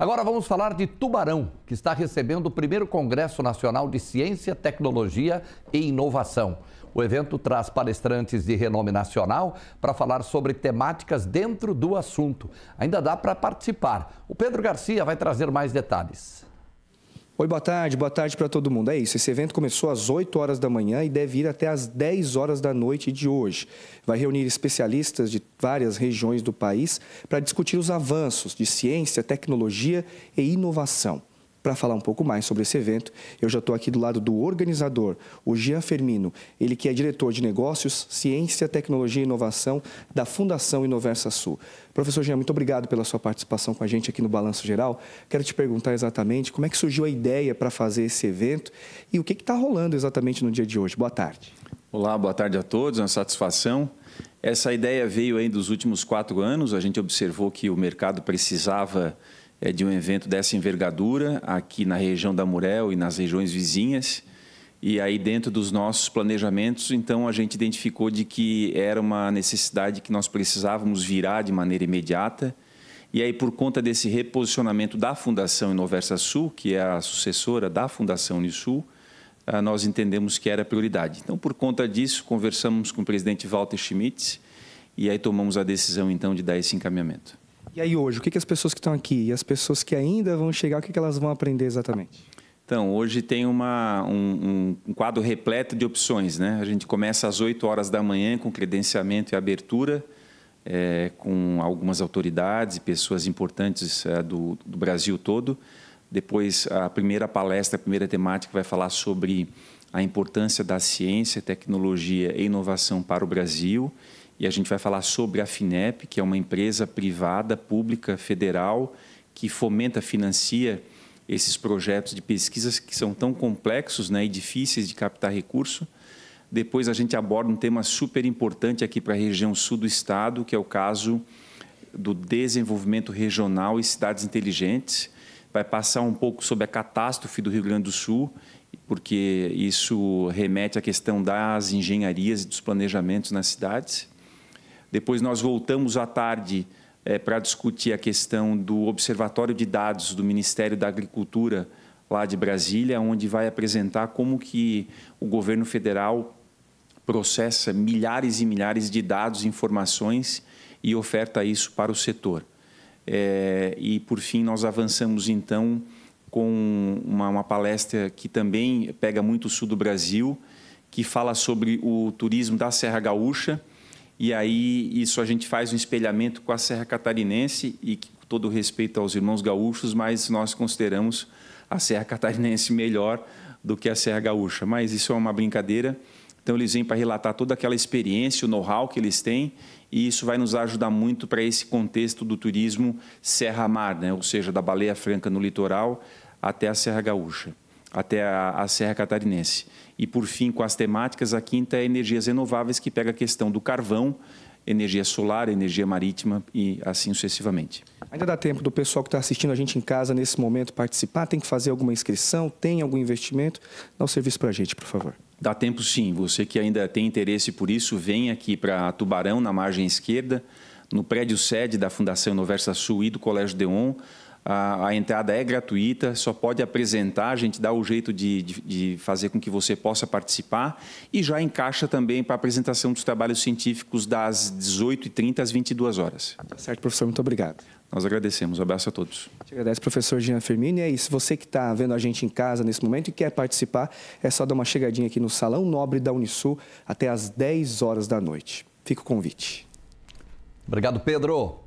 Agora vamos falar de Tubarão, que está recebendo o primeiro Congresso Nacional de Ciência, Tecnologia e Inovação. O evento traz palestrantes de renome nacional para falar sobre temáticas dentro do assunto. Ainda dá para participar. O Pedro Garcia vai trazer mais detalhes. Oi, boa tarde, boa tarde para todo mundo. É isso, esse evento começou às 8 horas da manhã e deve ir até às 10 horas da noite de hoje. Vai reunir especialistas de várias regiões do país para discutir os avanços de ciência, tecnologia e inovação. Para falar um pouco mais sobre esse evento, eu já estou aqui do lado do organizador, o Jean Fermino, ele que é diretor de Negócios, Ciência, Tecnologia e Inovação da Fundação Inoversa Sul. Professor Jean, muito obrigado pela sua participação com a gente aqui no Balanço Geral. Quero te perguntar exatamente como é que surgiu a ideia para fazer esse evento e o que está rolando exatamente no dia de hoje. Boa tarde. Olá, boa tarde a todos, é uma satisfação. Essa ideia veio aí dos últimos quatro anos, a gente observou que o mercado precisava é, de um evento dessa envergadura aqui na região da Murel e nas regiões vizinhas. E aí, dentro dos nossos planejamentos, então, a gente identificou de que era uma necessidade que nós precisávamos virar de maneira imediata. E aí, por conta desse reposicionamento da Fundação Inoversa Sul, que é a sucessora da Fundação Unisul, ah, nós entendemos que era prioridade. Então, por conta disso, conversamos com o presidente Walter Schmitz e aí tomamos a decisão, então, de dar esse encaminhamento. E aí hoje, o que, que as pessoas que estão aqui e as pessoas que ainda vão chegar, o que, que elas vão aprender exatamente? Então, hoje tem uma, um, um, quadro repleto de opções. Né? A gente começa às 8 horas da manhã com credenciamento e abertura, é, com algumas autoridades e pessoas importantes é, do, do Brasil todo. Depois, a primeira palestra, a primeira temática vai falar sobre a importância da ciência, tecnologia e inovação para o Brasil e a gente vai falar sobre a FINEP, que é uma empresa privada, pública, federal, que fomenta, financia esses projetos de pesquisas que são tão complexos né, e difíceis de captar recurso. Depois a gente aborda um tema super importante aqui para a região sul do estado, que é o caso do desenvolvimento regional e cidades inteligentes. Vai passar um pouco sobre a catástrofe do Rio Grande do Sul, porque isso remete à questão das engenharias e dos planejamentos nas cidades. Depois nós voltamos à tarde é, para discutir a questão do Observatório de Dados do Ministério da Agricultura lá de Brasília, onde vai apresentar como que o governo federal processa milhares e milhares de dados, informações e oferta isso para o setor. É, e, por fim, nós avançamos, então, com uma, uma, palestra que também pega muito o sul do Brasil, que fala sobre o turismo da Serra Gaúcha e aí isso a gente faz um espelhamento com a Serra Catarinense e com todo respeito aos irmãos gaúchos, mas nós consideramos a Serra Catarinense melhor do que a Serra Gaúcha. Mas isso é uma brincadeira. Então eles vêm para relatar toda aquela experiência, o know-how que eles têm, e isso vai nos ajudar muito para esse contexto do turismo serra-mar, né? ou seja, da Baleia Franca no litoral até a Serra Gaúcha até a, a, Serra Catarinense. E, por fim, com as temáticas, a quinta é energias renováveis, que pega a questão do carvão, energia solar, energia marítima e assim sucessivamente. Ainda dá tempo do pessoal que está assistindo a gente em casa nesse momento participar? Tem que fazer alguma inscrição? Tem algum investimento? Dá o um serviço para a gente, por favor. Dá tempo sim. Você que ainda tem interesse por isso, vem aqui para Tubarão, na margem esquerda, no prédio sede da Fundação Noversa Sul e do Colégio Deon. A, a, entrada é gratuita, só pode apresentar, a gente dá o jeito de, de, de fazer com que você possa participar e já encaixa também para a apresentação dos trabalhos científicos das 18h30 às 22 horas. Tá certo, professor, muito obrigado. Nós agradecemos. Um abraço a todos. Te agradeço, professor Jean E é isso. Você que está vendo a gente em casa nesse momento e quer participar, é só dar uma chegadinha aqui no Salão Nobre da Unisul até às 10 horas da noite. Fica o convite. Obrigado, Pedro.